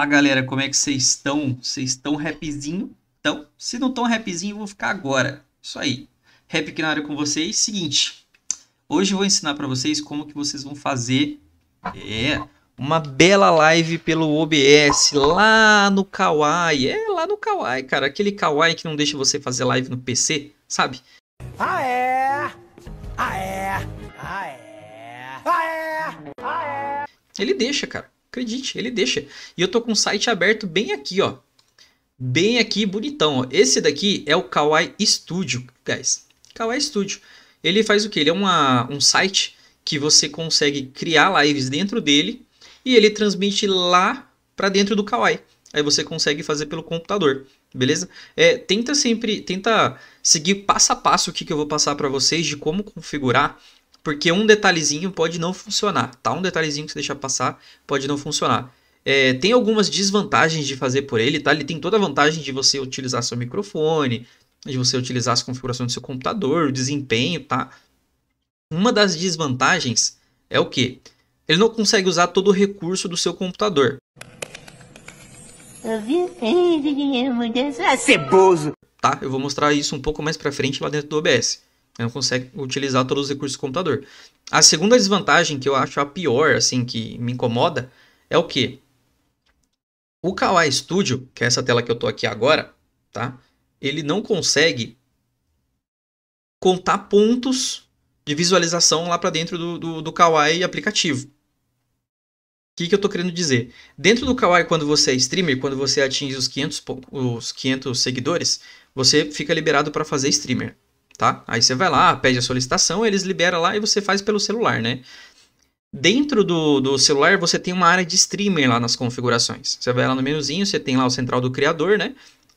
Fala galera, como é que vocês estão? Vocês estão rapzinho? Então, se não estão rapzinho, vou ficar agora. Isso aí. Rap aqui na área com vocês. Seguinte, hoje eu vou ensinar para vocês como que vocês vão fazer é uma bela live pelo OBS lá no Kawaii. É, lá no Kawaii, cara. Aquele Kawaii que não deixa você fazer live no PC, sabe? Ah é! Ah é! Ah é! Ah é! Ah é! Ele deixa, cara. Acredite, ele deixa. E eu tô com o site aberto bem aqui, ó. Bem aqui, bonitão. Ó. Esse daqui é o Kawaii Studio, guys. Kawaii Studio. Ele faz o que? Ele é uma, um site que você consegue criar lives dentro dele e ele transmite lá para dentro do Kawaii. Aí você consegue fazer pelo computador, beleza? É, tenta sempre, tenta seguir passo a passo o que, que eu vou passar para vocês de como configurar porque um detalhezinho pode não funcionar, tá? Um detalhezinho que você deixar passar pode não funcionar. É, tem algumas desvantagens de fazer por ele, tá? Ele tem toda a vantagem de você utilizar seu microfone, de você utilizar as configurações do seu computador, o desempenho, tá? Uma das desvantagens é o que? Ele não consegue usar todo o recurso do seu computador. Ceboso! Tá, eu vou mostrar isso um pouco mais pra frente lá dentro do OBS não consegue utilizar todos os recursos do computador. A segunda desvantagem que eu acho a pior, assim, que me incomoda, é o que? O Kawaii Studio, que é essa tela que eu tô aqui agora, tá? Ele não consegue contar pontos de visualização lá para dentro do, do, do Kawaii aplicativo. O que, que eu estou querendo dizer? Dentro do Kawaii, quando você é streamer, quando você atinge os 500, os 500 seguidores, você fica liberado para fazer streamer tá? Aí você vai lá, pede a solicitação, eles liberam lá e você faz pelo celular, né? Dentro do, do celular você tem uma área de streamer lá nas configurações. Você vai lá no menuzinho, você tem lá o central do criador, né?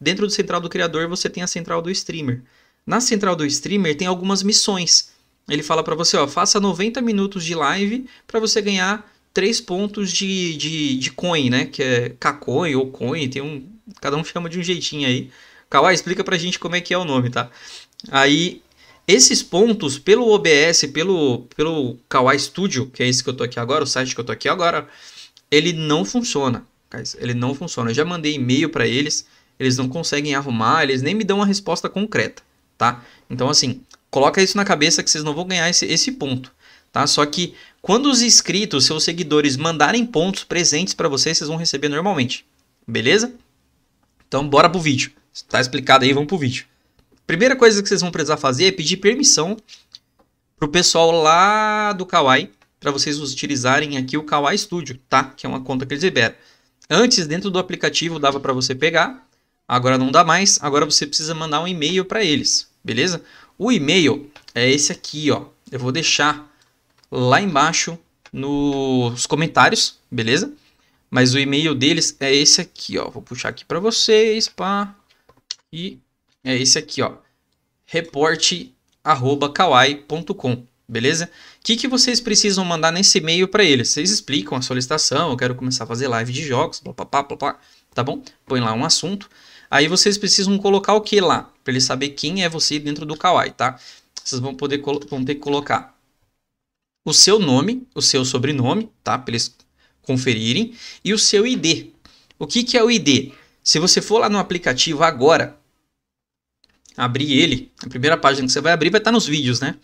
Dentro do central do criador você tem a central do streamer. Na central do streamer tem algumas missões. Ele fala para você, ó, faça 90 minutos de live para você ganhar 3 pontos de, de, de coin, né? Que é K-coin ou coin, tem um, cada um chama de um jeitinho aí. Kawai, explica pra gente como é que é o nome, tá? Aí, esses pontos, pelo OBS, pelo, pelo Kawaii Studio, que é esse que eu tô aqui agora, o site que eu tô aqui agora, ele não funciona. ele não funciona. Eu já mandei e-mail para eles, eles não conseguem arrumar, eles nem me dão uma resposta concreta, tá? Então, assim, coloca isso na cabeça que vocês não vão ganhar esse, esse ponto. Tá? Só que quando os inscritos, seus seguidores, mandarem pontos presentes para vocês, vocês vão receber normalmente. Beleza? Então bora pro vídeo. Está explicado aí, vamos pro vídeo. Primeira coisa que vocês vão precisar fazer é pedir permissão pro pessoal lá do Kawaii para vocês utilizarem aqui o Kawaii Studio, tá? Que é uma conta que eles liberam. Antes, dentro do aplicativo, dava para você pegar, agora não dá mais, agora você precisa mandar um e-mail para eles, beleza? O e-mail é esse aqui, ó. Eu vou deixar lá embaixo nos comentários, beleza? Mas o e-mail deles é esse aqui, ó. Vou puxar aqui para vocês, pá. E é esse aqui, ó. reporte@kawai.com, beleza? O que, que vocês precisam mandar nesse e-mail para eles? Vocês explicam a solicitação, eu quero começar a fazer live de jogos, blá, blá, blá, blá, blá tá bom? Põe lá um assunto. Aí vocês precisam colocar o que lá, para ele saber quem é você dentro do Kawaii, tá? Vocês vão poder vão ter que colocar o seu nome, o seu sobrenome, tá? Para eles conferirem e o seu ID. O que que é o ID? Se você for lá no aplicativo agora abrir ele, a primeira página que você vai abrir vai estar tá nos vídeos, né?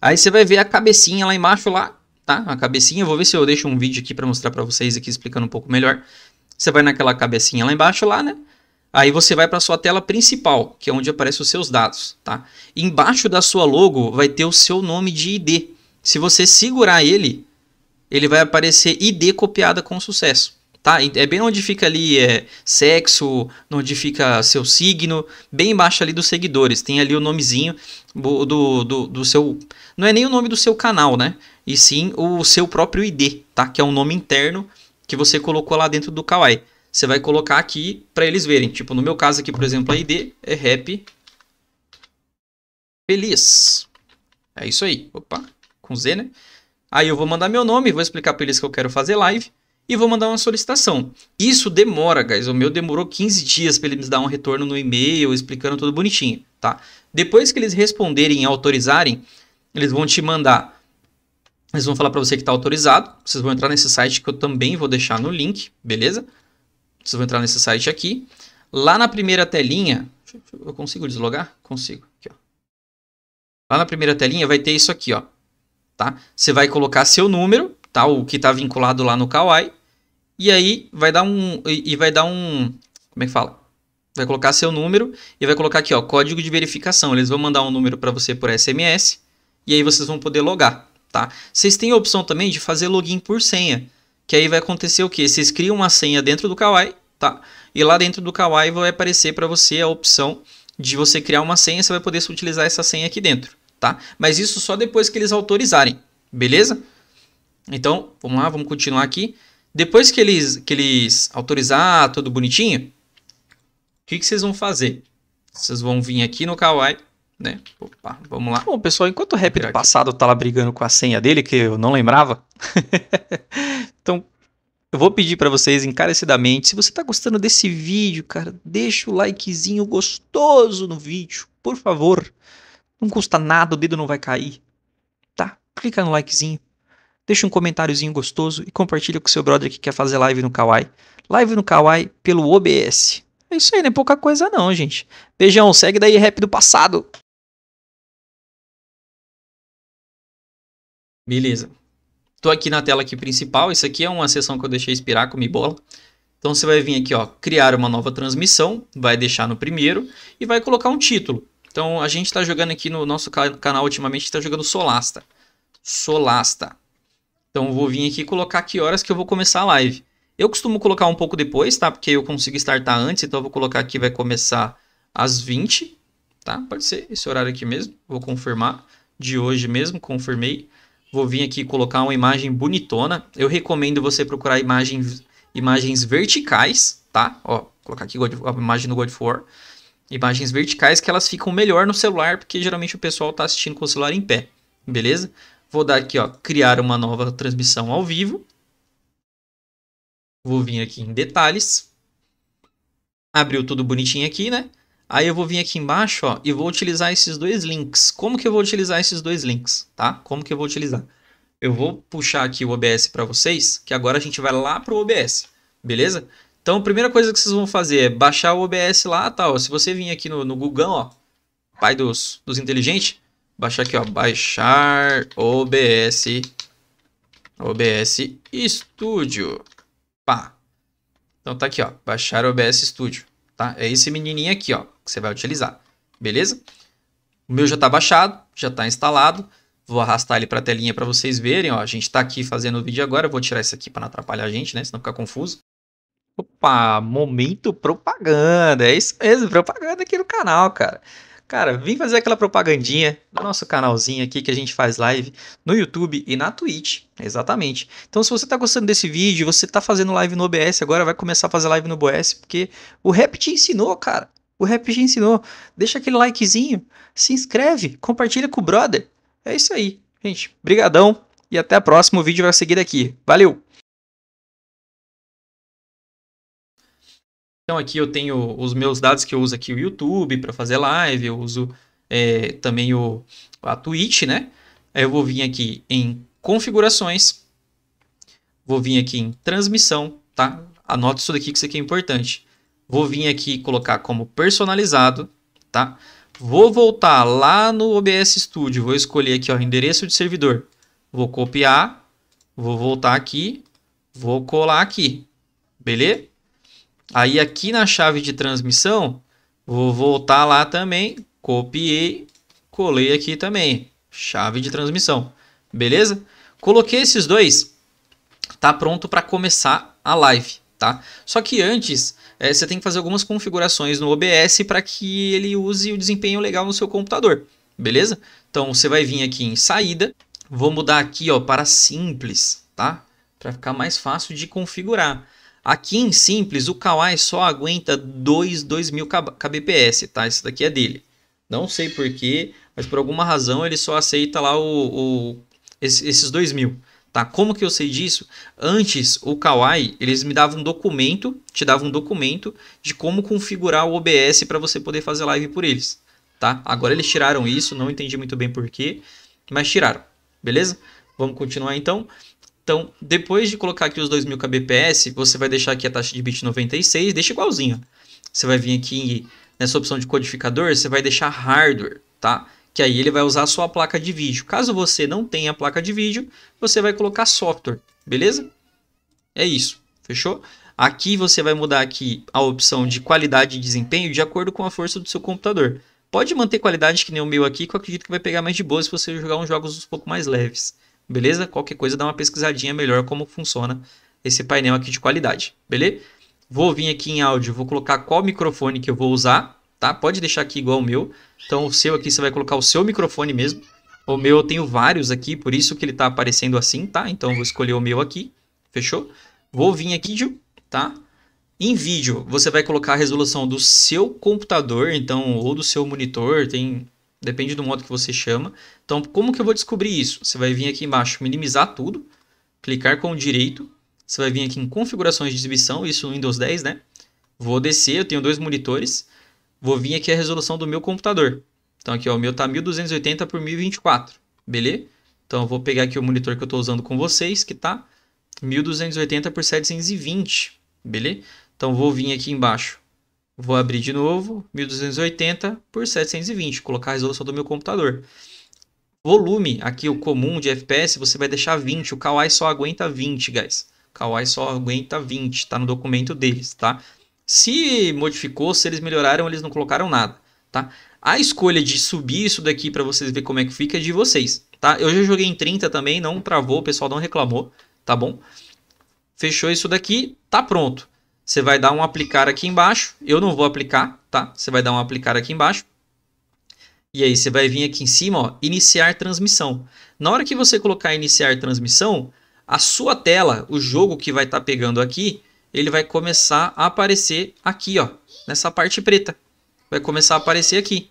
Aí você vai ver a cabecinha lá embaixo lá, tá? A cabecinha, vou ver se eu deixo um vídeo aqui para mostrar para vocês aqui explicando um pouco melhor. Você vai naquela cabecinha lá embaixo lá, né? Aí você vai para sua tela principal, que é onde aparecem os seus dados, tá? Embaixo da sua logo vai ter o seu nome de ID. Se você segurar ele, ele vai aparecer ID copiada com sucesso tá? É bem onde fica ali é, sexo, onde fica seu signo, bem embaixo ali dos seguidores. Tem ali o nomezinho do, do, do, seu. Não é nem o nome do seu canal, né? E sim o seu próprio ID, tá? Que é um nome interno que você colocou lá dentro do Kawaii. Você vai colocar aqui para eles verem. Tipo, no meu caso aqui, por exemplo, a ID é Rap Feliz. É isso aí. Opa, com Z, né? Aí eu vou mandar meu nome, vou explicar para eles que eu quero fazer live e vou mandar uma solicitação. Isso demora, guys. O meu demorou 15 dias para eles me dar um retorno no e-mail, explicando tudo bonitinho, tá? Depois que eles responderem e autorizarem, eles vão te mandar. Eles vão falar para você que está autorizado. Vocês vão entrar nesse site que eu também vou deixar no link, beleza? Vocês vão entrar nesse site aqui. Lá na primeira telinha, eu consigo deslogar? Consigo. Aqui, ó. Lá na primeira telinha vai ter isso aqui, ó. Tá? Você vai colocar seu número tá o que está vinculado lá no Kawai, e aí vai dar um e vai dar um, como é que fala? Vai colocar seu número e vai colocar aqui, ó, código de verificação. Eles vão mandar um número para você por SMS e aí vocês vão poder logar, tá? Vocês têm a opção também de fazer login por senha, que aí vai acontecer o quê? Vocês criam uma senha dentro do Kawaii, tá? E lá dentro do Kawaii vai aparecer para você a opção de você criar uma senha, você vai poder utilizar essa senha aqui dentro, tá? Mas isso só depois que eles autorizarem, beleza? Então, vamos lá, vamos continuar aqui. Depois que eles, que eles autorizar tudo bonitinho, o que, que vocês vão fazer? Vocês vão vir aqui no Kawaii, né? Opa, vamos lá. Bom, pessoal, enquanto o rap do passado tá lá brigando com a senha dele, que eu não lembrava. então, eu vou pedir para vocês encarecidamente, se você tá gostando desse vídeo, cara, deixa o likezinho gostoso no vídeo, por favor. Não custa nada, o dedo não vai cair. Tá? Clica no likezinho deixa um comentáriozinho gostoso e compartilha com seu brother que quer fazer live no Kawaii. Live no Kawaii pelo OBS. É isso aí, não é pouca coisa não, gente. Beijão, segue daí rap do passado. Beleza. Tô aqui na tela aqui principal, isso aqui é uma sessão que eu deixei expirar com bola. Então você vai vir aqui, ó, criar uma nova transmissão, vai deixar no primeiro e vai colocar um título. Então a gente está jogando aqui no nosso canal ultimamente, está jogando Solasta. Solasta. Então eu vou uhum. vir aqui e colocar que horas que eu vou começar a live. Eu costumo colocar um pouco depois, tá? Porque eu consigo startar antes, então eu vou colocar aqui vai começar às 20, tá? Pode ser esse horário aqui mesmo, vou confirmar. De hoje mesmo, confirmei. Vou vir aqui colocar uma imagem bonitona. Eu recomendo você procurar imagens, imagens verticais, tá? Ó, vou colocar aqui God, a imagem do God of War. Imagens verticais que elas ficam melhor no celular, porque geralmente o pessoal tá assistindo com o celular em pé, beleza? Vou dar aqui, ó, criar uma nova transmissão ao vivo. Vou vir aqui em detalhes. Abriu tudo bonitinho aqui, né? Aí eu vou vir aqui embaixo, ó, e vou utilizar esses dois links. Como que eu vou utilizar esses dois links, tá? Como que eu vou utilizar? Eu vou puxar aqui o OBS para vocês, que agora a gente vai lá pro OBS, beleza? Então, a primeira coisa que vocês vão fazer é baixar o OBS lá, tá? se você vir aqui no, no Google, ó, pai dos, dos inteligentes, Baixar aqui, ó. Baixar OBS. OBS Studio. Pá. Então tá aqui, ó. Baixar OBS Studio. Tá? É esse menininho aqui, ó. Que você vai utilizar. Beleza? O meu já tá baixado, já tá instalado. Vou arrastar ele para a telinha para vocês verem. Ó, a gente está aqui fazendo o vídeo agora. Eu vou tirar isso aqui para não atrapalhar a gente, né? Senão ficar confuso. Opa, momento propaganda. É isso mesmo, propaganda aqui no canal, cara. Cara, vem fazer aquela propagandinha do nosso canalzinho aqui que a gente faz live no YouTube e na Twitch. Exatamente. Então, se você tá gostando desse vídeo, você tá fazendo live no OBS, agora vai começar a fazer live no OBS, porque o rap te ensinou, cara. O rap te ensinou. Deixa aquele likezinho, se inscreve, compartilha com o brother. É isso aí, gente. Brigadão e até a próxima. O vídeo vai seguir daqui. Valeu! Então aqui eu tenho os meus dados que eu uso aqui o YouTube para fazer live, eu uso é, também o, a Twitch, né? Aí eu vou vir aqui em configurações, vou vir aqui em transmissão, tá? Anota isso daqui que isso aqui é importante. Vou vir aqui colocar como personalizado, tá? Vou voltar lá no OBS Studio, vou escolher aqui o endereço de servidor. Vou copiar, vou voltar aqui, vou colar aqui, beleza? Aí aqui na chave de transmissão, vou voltar lá também, copiei, colei aqui também, chave de transmissão, beleza? Coloquei esses dois, tá pronto para começar a live, tá? Só que antes, é, você tem que fazer algumas configurações no OBS para que ele use o desempenho legal no seu computador, beleza? Então você vai vir aqui em saída, vou mudar aqui ó, para simples, tá? Para ficar mais fácil de configurar. Aqui em simples, o Kawai só aguenta 2, 2 mil kbps, tá? Isso daqui é dele. Não sei porquê, mas por alguma razão ele só aceita lá o, o esses 2 mil. Tá? Como que eu sei disso? Antes, o Kawai, eles me davam um documento, te davam um documento de como configurar o OBS para você poder fazer live por eles. Tá? Agora eles tiraram isso, não entendi muito bem porquê, mas tiraram. Beleza? Vamos continuar então. Então, depois de colocar aqui os 2000 kbps, você vai deixar aqui a taxa de bit 96, deixa igualzinho. Você vai vir aqui nessa opção de codificador, você vai deixar hardware, tá? Que aí ele vai usar a sua placa de vídeo. Caso você não tenha placa de vídeo, você vai colocar software, beleza? É isso, fechou? Aqui você vai mudar aqui a opção de qualidade e desempenho de acordo com a força do seu computador. Pode manter qualidade que nem o meu aqui, que eu acredito que vai pegar mais de boa se você jogar uns jogos um pouco mais leves beleza? Qualquer coisa dá uma pesquisadinha melhor como funciona esse painel aqui de qualidade, beleza? Vou vir aqui em áudio, vou colocar qual microfone que eu vou usar, tá? Pode deixar aqui igual o meu. Então o seu aqui você vai colocar o seu microfone mesmo. O meu eu tenho vários aqui, por isso que ele tá aparecendo assim, tá? Então eu vou escolher o meu aqui, fechou? Vou vir aqui, de, tá? Em vídeo, você vai colocar a resolução do seu computador, então, ou do seu monitor, tem depende do modo que você chama. Então, como que eu vou descobrir isso? Você vai vir aqui embaixo, minimizar tudo, clicar com o direito, você vai vir aqui em configurações de exibição, isso no Windows 10, né? Vou descer, eu tenho dois monitores, vou vir aqui a resolução do meu computador. Então aqui ó, o meu tá 1280 por 1024, beleza? Então eu vou pegar aqui o monitor que eu estou usando com vocês, que tá 1280 por 720, beleza? Então vou vir aqui embaixo Vou abrir de novo, 1280 por 720, colocar a resolução do meu computador. Volume, aqui o comum de FPS, você vai deixar 20. O Kawaii só aguenta 20, guys. O só aguenta 20, tá no documento deles, tá? Se modificou, se eles melhoraram, eles não colocaram nada, tá? A escolha de subir isso daqui para vocês ver como é que fica é de vocês, tá? Eu já joguei em 30 também, não travou, o pessoal não reclamou, tá bom? Fechou isso daqui, tá pronto. Você vai dar um aplicar aqui embaixo. Eu não vou aplicar, tá? Você vai dar um aplicar aqui embaixo. E aí você vai vir aqui em cima, ó, iniciar transmissão. Na hora que você colocar iniciar transmissão, a sua tela, o jogo que vai estar tá pegando aqui, ele vai começar a aparecer aqui, ó, nessa parte preta. Vai começar a aparecer aqui.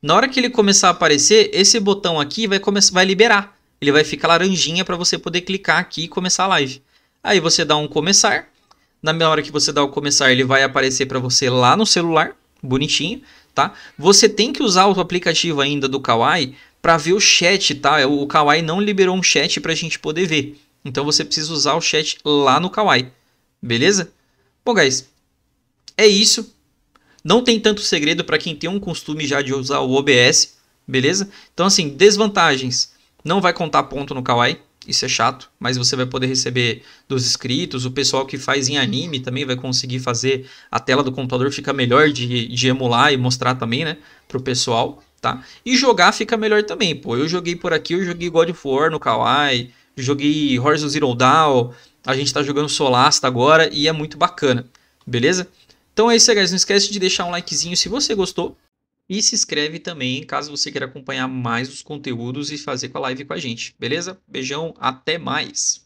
Na hora que ele começar a aparecer, esse botão aqui vai começar vai liberar. Ele vai ficar laranjinha para você poder clicar aqui e começar a live. Aí você dá um começar na hora que você dá o começar, ele vai aparecer para você lá no celular, bonitinho, tá? Você tem que usar o aplicativo ainda do Kawaii para ver o chat, tá? O Kawaii não liberou um chat para a gente poder ver. Então você precisa usar o chat lá no Kawaii, beleza? Bom, guys, é isso. Não tem tanto segredo para quem tem um costume já de usar o OBS, beleza? Então, assim, desvantagens. Não vai contar ponto no Kawaii, isso é chato, mas você vai poder receber dos inscritos, o pessoal que faz em anime também vai conseguir fazer a tela do computador fica melhor de, de emular e mostrar também, né, pro pessoal, tá? E jogar fica melhor também, pô. Eu joguei por aqui, eu joguei God of War no Kawaii, joguei Horizon Zero Dawn, a gente tá jogando Solasta agora e é muito bacana, beleza? Então é isso aí, guys. Não esquece de deixar um likezinho se você gostou, e se inscreve também caso você queira acompanhar mais os conteúdos e fazer com a live com a gente, beleza? Beijão, até mais!